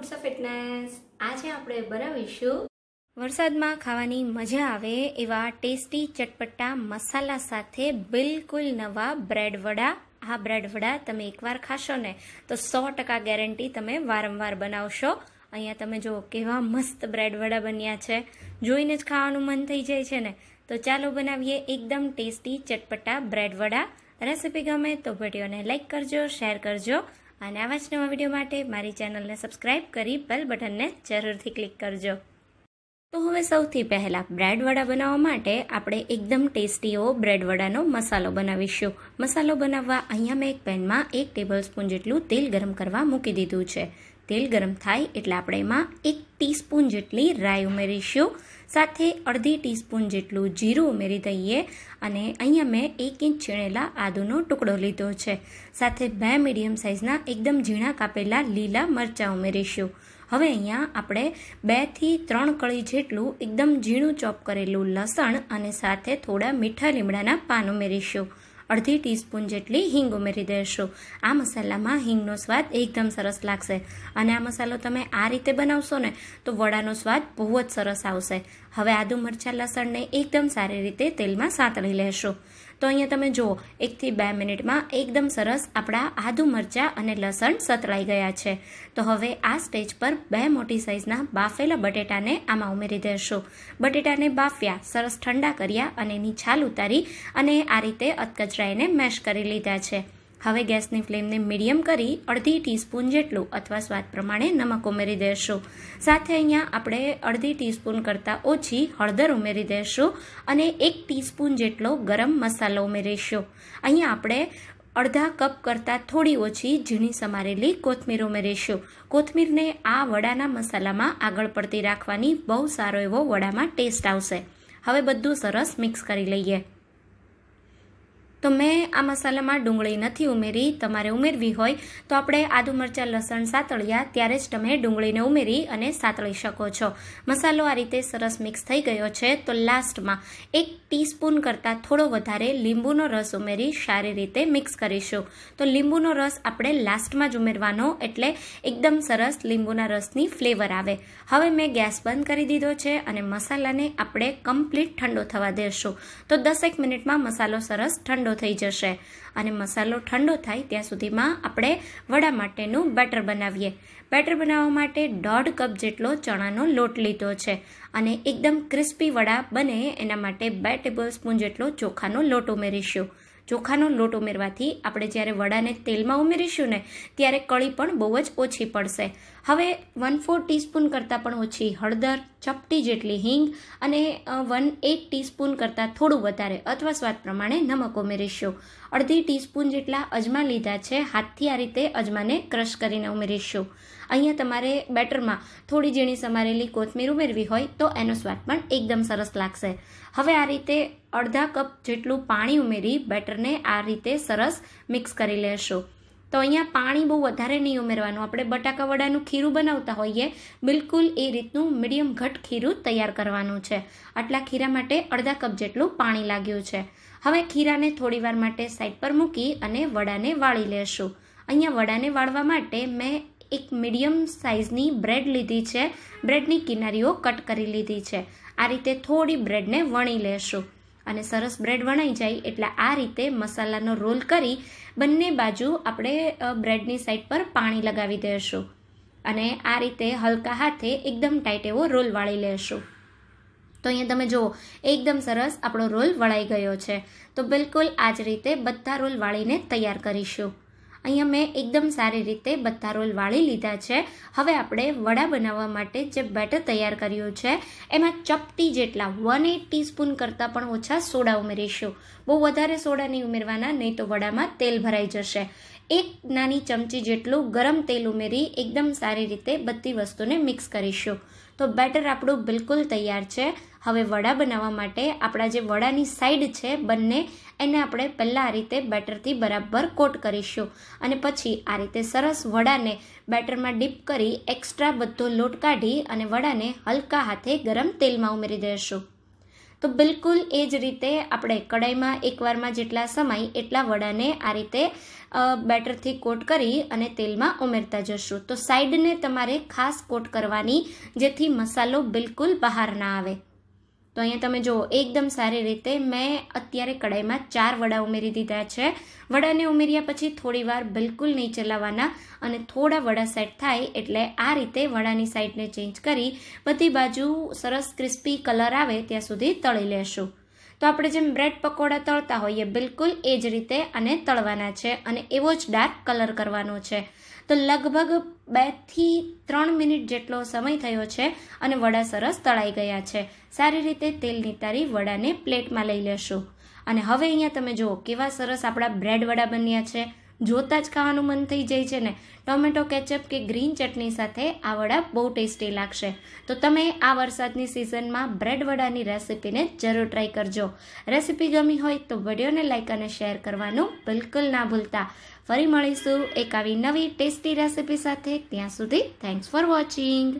foods of fitness આજે આપણે બનાવીશું વરસાદમાં ખાવાની મજા આવે એવા ટેસ્ટી ચટપટા મસાલા સાથે બિલકુલ નવા બ્રેડ વડા આ બ્રેડ વડા તમે એકવાર ખાશો ને તો સો ટકા ગેરંટી તમે વારંવાર બનાવશો અહીંયા તમે જો કેવા મસ્ત બ્રેડ વડા બન્યા છે જોઈને જ ખાવાનું મન થઈ જાય છે ને તો ચાલો બનાવીએ એકદમ ટેસ્ટી ચટપટા બ્રેડ વડા રેસીપી ગમે તો વિડીયોને લાઇક કરજો શેર કરજો અને આવા જ નવા વિડીયો માટે મારી ચેનલને સબસ્ક્રાઈબ કરી બેલ બટનને જરૂરથી ક્લિક કરજો તો હવે સૌથી પહેલાં બ્રેડવડા બનાવવા માટે આપણે એકદમ ટેસ્ટી એવો બ્રેડ મસાલો બનાવીશું મસાલો બનાવવા અહીંયા મેં એક પેનમાં એક ટેબલ સ્પૂન જેટલું તેલ ગરમ કરવા મૂકી દીધું છે તેલ ગરમ થાય એટલે આપણે એમાં એક ટીસ્પૂન જેટલી રાઈ ઉમેરીશું સાથે અડધી ટીસ્પૂન જેટલું જીરું ઉમેરી દઈએ અને અહીંયા મેં એક ઇંચ છીણેલા આદુનો ટુકડો લીધો છે સાથે બે મીડિયમ સાઇઝના એકદમ ઝીણા કાપેલા લીલા મરચાં ઉમેરીશું હવે અહીંયા આપણે બેથી ત્રણ કળી જેટલું એકદમ ઝીણું ચોપ કરેલું લસણ અને સાથે થોડા મીઠા લીમડાના પાન ઉમેરીશું અડધી ટીસ્પૂન જેટલી હિંગ ઉમેરી દેશો આ મસાલામાં હિંગનો સ્વાદ એકદમ સરસ લાગશે અને આ મસાલો તમે આ રીતે બનાવશો ને તો વડાનો સ્વાદ બહુ જ સરસ આવશે હવે આદુ મરચાં લસણને એકદમ સારી રીતે તેલમાં સાંતળી લેશો તો અહીંયા તમે જુઓ એકથી બે મિનિટમાં એકદમ સરસ આપણા આદુ મરચાં અને લસણ સતળાઈ ગયા છે તો હવે આ સ્ટેજ પર બે મોટી સાઇઝના બાફેલા બટેટાને આમાં ઉમેરી દેશો બટેટાને બાફ્યા સરસ ઠંડા કર્યા અને એની છાલ ઉતારી અને આ રીતે અધકચરાઈને મેશ કરી લીધા છે હવે ગેસની ફ્લેમને મીડિયમ કરી અડધી ટીસ્પૂન જેટલું અથવા સ્વાદ પ્રમાણે નમક ઉમેરી દેશું સાથે અહીંયા આપણે અડધી ટીસ્પૂન કરતાં ઓછી હળદર ઉમેરી દેશું અને એક ટીસ્પૂન જેટલો ગરમ મસાલો ઉમેરીશું અહીંયા આપણે અડધા કપ કરતાં થોડી ઓછી ઝીણી સમારેલી કોથમીર ઉમેરીશું કોથમીરને આ વડાના મસાલામાં આગળ પડતી રાખવાની બહુ સારો એવો વડામાં ટેસ્ટ આવશે હવે બધું સરસ મિક્સ કરી લઈએ તો મેં આ મસાલામાં ડુંગળી નથી ઉમેરી તમારે ઉમેરવી હોય તો આપણે આદુ મરચાં લસણ સાતળ્યા ત્યારે જ તમે ડુંગળીને ઉમેરી અને સાતળી શકો છો મસાલો આ રીતે સરસ મિક્સ થઈ ગયો છે તો લાસ્ટમાં એક ટીસ્પૂન કરતાં થોડો વધારે લીંબુનો રસ ઉમેરી સારી રીતે મિક્સ કરીશું તો લીંબુનો રસ આપણે લાસ્ટમાં જ ઉમેરવાનો એટલે એકદમ સરસ લીંબુના રસની ફ્લેવર આવે હવે મેં ગેસ બંધ કરી દીધો છે અને મસાલાને આપણે કમ્પ્લીટ ઠંડો થવા દેશું તો દસેક મિનિટમાં મસાલો સરસ ઠંડો ઠંડો થઈ જશે અને મસાલો ઠંડો થાય ત્યાં સુધીમાં આપણે વડા માટેનું બેટર બનાવીએ બેટર બનાવવા માટે દોઢ કપ જેટલો ચણાનો લોટ લીધો છે અને એકદમ ક્રિસ્પી વડા બને એના માટે બે ટેબલ સ્પૂન જેટલો ચોખાનો લોટ ઉમેરીશું ચોખાનો લોટ ઉમેરવાથી આપણે જ્યારે વડાને તેલમાં ઉમેરીશું ને ત્યારે કળી પણ બહુ જ ઓછી પડશે હવે વન ફોર ટીસ્પૂન કરતાં પણ ઓછી હળદર ચપટી જેટલી હિંગ અને વન એટ ટીસ્પૂન કરતાં થોડું વધારે અથવા સ્વાદ પ્રમાણે નમક ઉમેરીશું અડધી ટીસ્પૂન જેટલા અજમા લીધા છે હાથથી આ રીતે અજમાને ક્રશ કરીને ઉમેરીશું અહીંયા તમારે બેટરમાં થોડી ઝીણી સમારેલી કોથમીર ઉમેરવી હોય તો એનો સ્વાદ પણ એકદમ સરસ લાગશે હવે આ રીતે અડધા કપ જેટલું પાણી ઉમેરી બેટરને આ રીતે સરસ મિક્સ કરી લેશું તો અહીંયા પાણી બહુ વધારે નહીં ઉમેરવાનું આપણે બટાકા વડાનું ખીરું બનાવતા હોઈએ બિલકુલ એ રીતનું મીડિયમ ઘટ ખીરું તૈયાર કરવાનું છે આટલા ખીરા માટે અડધા કપ જેટલું પાણી લાગ્યું છે હવે ખીરાને થોડીવાર માટે સાઈડ પર મૂકી અને વડાને વાળી લેશું અહીંયા વડાને વાળવા માટે મેં એક મીડિયમ સાઇઝની બ્રેડ લીધી છે બ્રેડની કિનારીઓ કટ કરી લીધી છે આ રીતે થોડી બ્રેડને વણી લેશું અને સરસ બ્રેડ વણાઈ જાય એટલે આ રીતે મસાલાનો રોલ કરી બંને બાજુ આપણે બ્રેડની સાઈડ પર પાણી લગાવી દેશું અને આ રીતે હલકા હાથે એકદમ ટાઈટ એવો રોલ વાળી લેશું તો અહીંયા તમે જુઓ એકદમ સરસ આપણો રોલ વળાઈ ગયો છે તો બિલકુલ આ જ રીતે બધા રોલ વાળીને તૈયાર કરીશું અહીંયા મેં એકદમ સારી રીતે બધા રોલ વાળી લીધા છે હવે આપણે વડા બનાવવા માટે જે બેટર તૈયાર કર્યું છે એમાં ચપટી જેટલા વન એટ ટીસ્પૂન કરતાં પણ ઓછા સોડા ઉમેરીશું બહુ વધારે સોડા નહીં ઉમેરવાના નહીં તો વડામાં તેલ ભરાઈ જશે એક નાની ચમચી જેટલું ગરમ તેલ ઉમેરી એકદમ સારી રીતે બધી વસ્તુને મિક્સ કરીશું તો બેટર આપણું બિલકુલ તૈયાર છે હવે વડા બનાવવા માટે આપણા જે વડાની સાઈડ છે બંને એને આપણે પહેલાં આ રીતે બેટરથી બરાબર કોટ કરીશું અને પછી આ રીતે સરસ વડાને બેટરમાં ડીપ કરી એક્સ્ટ્રા બધો લોટ કાઢી અને વડાને હલકા હાથે ગરમ તેલમાં ઉમેરી દઈશું તો બિલકુલ એ જ રીતે આપણે કડાઈમાં એકવારમાં જેટલા સમય એટલા વડાને આ રીતે બેટરથી કોટ કરી અને તેલમાં ઉમેરતા જશું તો સાઈડને તમારે ખાસ કોટ કરવાની જેથી મસાલો બિલકુલ બહાર ના આવે તો અહીંયા તમે જુઓ એકદમ સારી રીતે મેં અત્યારે કડાઈમાં ચાર વડા ઉમેરી દીધા છે વડાને ઉમેર્યા પછી થોડી વાર બિલકુલ નહીં ચલાવવાના અને થોડા વડા સેટ થાય એટલે આ રીતે વડાની સાઈડને ચેન્જ કરી બધી બાજુ સરસ ક્રિસ્પી કલર આવે ત્યાં સુધી તળી લેશું તો આપણે જેમ બ્રેડ પકોડા તળતા હોઈએ બિલકુલ એ જ રીતે અને તળવાના છે અને એવો જ ડાર્ક કલર કરવાનો છે તો લગભગ બેથી ત્રણ મિનિટ જેટલો સમય થયો છે અને વડા સરસ તળાઈ ગયા છે સારી રીતે તેલ નિતારી વડાને પ્લેટમાં લઈ લેશું અને હવે અહીંયા તમે જુઓ કેવા સરસ આપણા બ્રેડ વડા બન્યા છે જોતાં જ ખાવાનું મન થઈ જાય છે ને ટોમેટો કેચઅપ કે ગ્રીન ચટણી સાથે આ વડા બહુ ટેસ્ટી લાગશે તો તમે આ વરસાદની સિઝનમાં બ્રેડ વડાની રેસિપીને જરૂર ટ્રાય કરજો રેસિપી ગમી હોય તો વિડીયોને લાઇક અને શેર કરવાનું બિલકુલ ના ભૂલતા ફરી મળીશું એક આવી નવી ટેસ્ટી રેસિપી સાથે ત્યાં સુધી થેન્ક્સ ફોર વોચિંગ